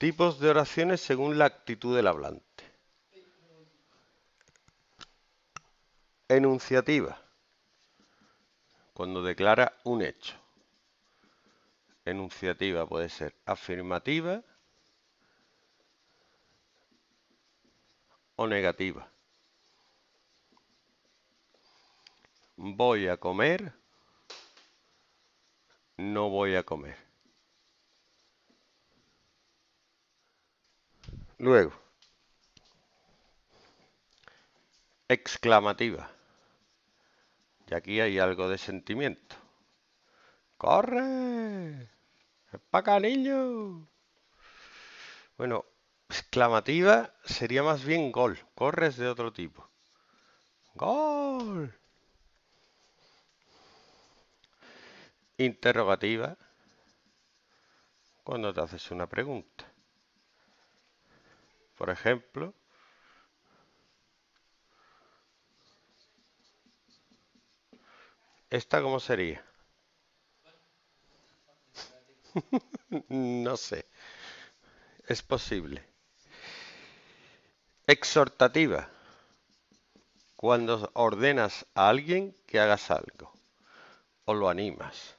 Tipos de oraciones según la actitud del hablante. Enunciativa. Cuando declara un hecho. Enunciativa puede ser afirmativa o negativa. Voy a comer. No voy a comer. Luego, exclamativa. Y aquí hay algo de sentimiento. ¡Corre! ¡Para niño! Bueno, exclamativa sería más bien gol. Corres de otro tipo. ¡Gol! Interrogativa. Cuando te haces una pregunta por ejemplo. ¿Esta cómo sería? no sé. Es posible. Exhortativa. Cuando ordenas a alguien que hagas algo o lo animas.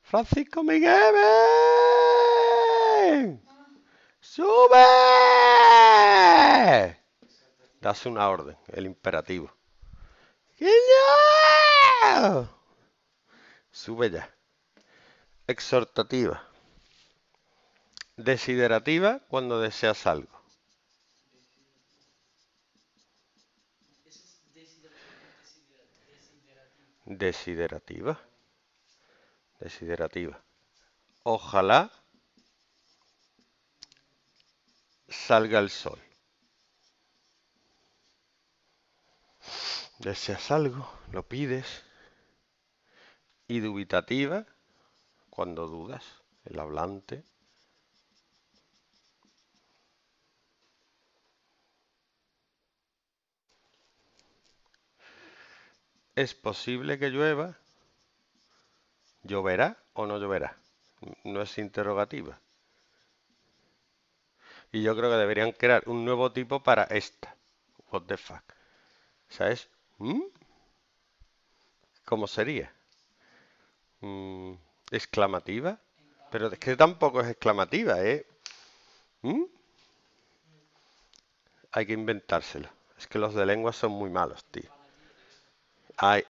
Francisco Miguel. ¡Sube! Das una orden, el imperativo. Sube ya. Exhortativa. Desiderativa cuando deseas algo. Desiderativa. Desiderativa. Ojalá salga el sol. Deseas algo, lo pides. Y dubitativa, cuando dudas, el hablante. ¿Es posible que llueva? ¿Lloverá o no lloverá? No es interrogativa. Y yo creo que deberían crear un nuevo tipo para esta. What the fuck. ¿Sabes? ¿mm? ¿Cómo sería? Mm, ¿Exclamativa? Pero es que tampoco es exclamativa, ¿eh? ¿Mm? Hay que inventárselo. Es que los de lengua son muy malos, tío. Ay,